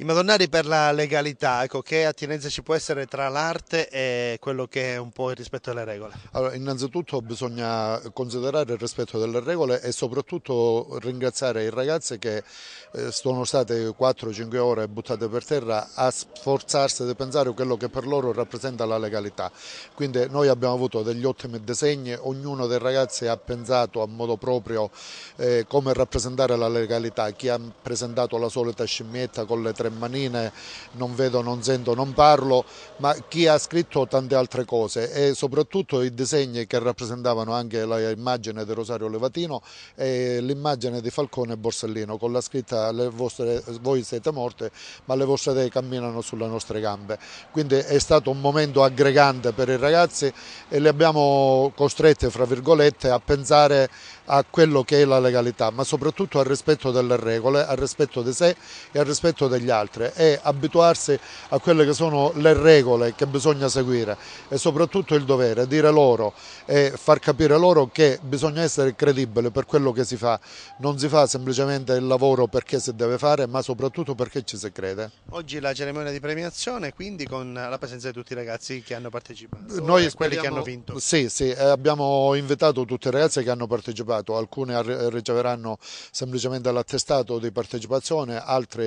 I Madonnari per la legalità, ecco, che attinenza ci può essere tra l'arte e quello che è un po' il rispetto alle regole? Allora, innanzitutto bisogna considerare il rispetto delle regole e soprattutto ringraziare i ragazzi che eh, sono state 4-5 ore buttate per terra a sforzarsi di pensare quello che per loro rappresenta la legalità. Quindi noi abbiamo avuto degli ottimi disegni, ognuno dei ragazzi ha pensato a modo proprio eh, come rappresentare la legalità, chi ha presentato la solita scimmietta con le tre Manine, non vedo, non sento, non parlo, ma chi ha scritto tante altre cose e soprattutto i disegni che rappresentavano anche l'immagine di Rosario Levatino e l'immagine di Falcone e Borsellino con la scritta vostre, voi siete morte ma le vostre idee camminano sulle nostre gambe. Quindi è stato un momento aggregante per i ragazzi e li abbiamo costretti fra virgolette a pensare a quello che è la legalità ma soprattutto al rispetto delle regole, al rispetto di sé e al rispetto degli altri altre e abituarsi a quelle che sono le regole che bisogna seguire e soprattutto il dovere, dire loro e far capire loro che bisogna essere credibile per quello che si fa, non si fa semplicemente il lavoro perché si deve fare ma soprattutto perché ci si crede. Oggi la cerimonia di premiazione quindi con la presenza di tutti i ragazzi che hanno partecipato, Noi e quelli che hanno vinto. Sì, sì, abbiamo invitato tutti i ragazzi che hanno partecipato, alcuni riceveranno semplicemente l'attestato di partecipazione, altri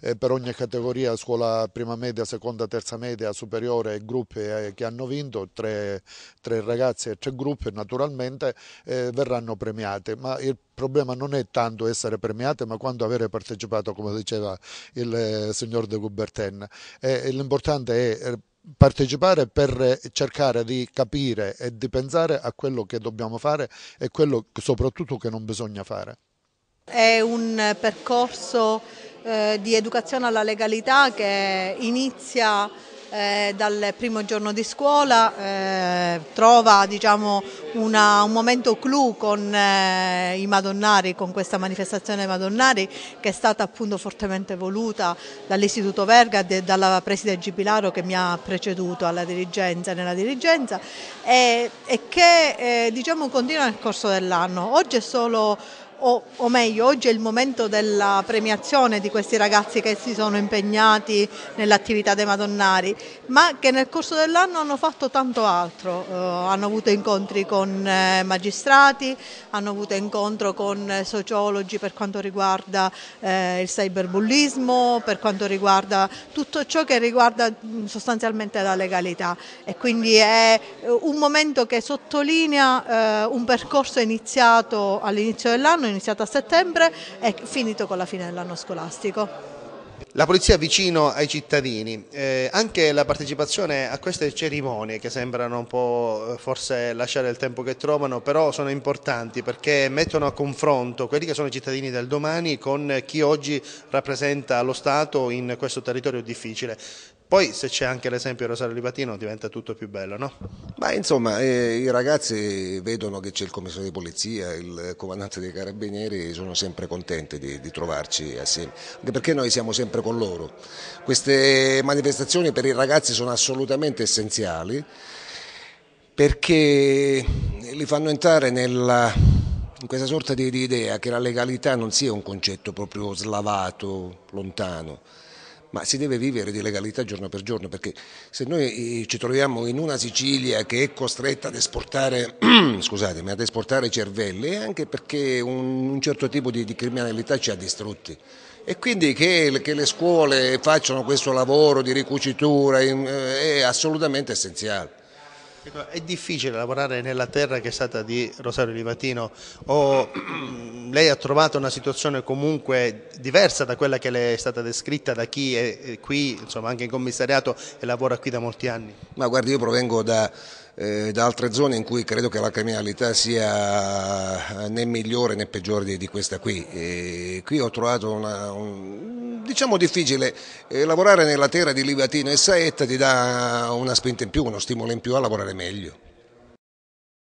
eh, per ogni categoria, scuola prima media, seconda, terza media, superiore e gruppi eh, che hanno vinto, tre, tre ragazzi e tre gruppi naturalmente eh, verranno premiate, ma il problema non è tanto essere premiate ma quanto avere partecipato come diceva il eh, signor De Gubertin. Eh, l'importante è partecipare per cercare di capire e di pensare a quello che dobbiamo fare e quello soprattutto che non bisogna fare. È un percorso eh, di educazione alla legalità che inizia eh, dal primo giorno di scuola, eh, trova diciamo, una, un momento clou con eh, i Madonnari, con questa manifestazione dei Madonnari che è stata appunto fortemente voluta dall'Istituto Verga e dalla Preside Gipilaro che mi ha preceduto alla dirigenza, nella dirigenza e, e che eh, diciamo, continua nel corso dell'anno. Oggi è solo o, o, meglio, oggi è il momento della premiazione di questi ragazzi che si sono impegnati nell'attività dei Madonnari, ma che nel corso dell'anno hanno fatto tanto altro, eh, hanno avuto incontri con eh, magistrati, hanno avuto incontro con eh, sociologi per quanto riguarda eh, il cyberbullismo, per quanto riguarda tutto ciò che riguarda mh, sostanzialmente la legalità e quindi è eh, un momento che sottolinea eh, un percorso iniziato all'inizio dell'anno è iniziato a settembre e finito con la fine dell'anno scolastico. La polizia vicino ai cittadini, eh, anche la partecipazione a queste cerimonie che sembrano un po' eh, forse lasciare il tempo che trovano, però sono importanti perché mettono a confronto quelli che sono i cittadini del domani con chi oggi rappresenta lo Stato in questo territorio difficile. Poi se c'è anche l'esempio Rosario Libatino diventa tutto più bello, no? Ma insomma eh, i ragazzi vedono che c'è il commissario di polizia, il comandante dei carabinieri e sono sempre contenti di, di, trovarci assieme, anche perché noi siamo sempre con loro. Queste manifestazioni per i ragazzi sono assolutamente essenziali perché li fanno entrare nella, in questa sorta di, di idea che la legalità non sia un concetto proprio slavato, lontano ma si deve vivere di legalità giorno per giorno, perché se noi eh, ci troviamo in una Sicilia che è costretta ad esportare, scusatemi, ad esportare cervelli, è anche perché un, un certo tipo di, di, criminalità ci ha distrutti. E quindi che, che le scuole facciano questo lavoro di ricucitura eh, è assolutamente essenziale. È difficile lavorare nella terra che è stata di Rosario Livatino o mm, lei ha trovato una situazione comunque diversa da quella che le è stata descritta da chi è eh, qui, insomma anche in commissariato e lavora qui da molti anni? Ma guardi io provengo da, eh, da altre zone in cui credo che la criminalità sia eh, né migliore né peggiore di, di questa qui. E qui ho trovato una, un, diciamo difficile, eh, lavorare nella terra di Livatino e Saetta ti dà una spinta in più, uno stimolo in più a lavorare meglio.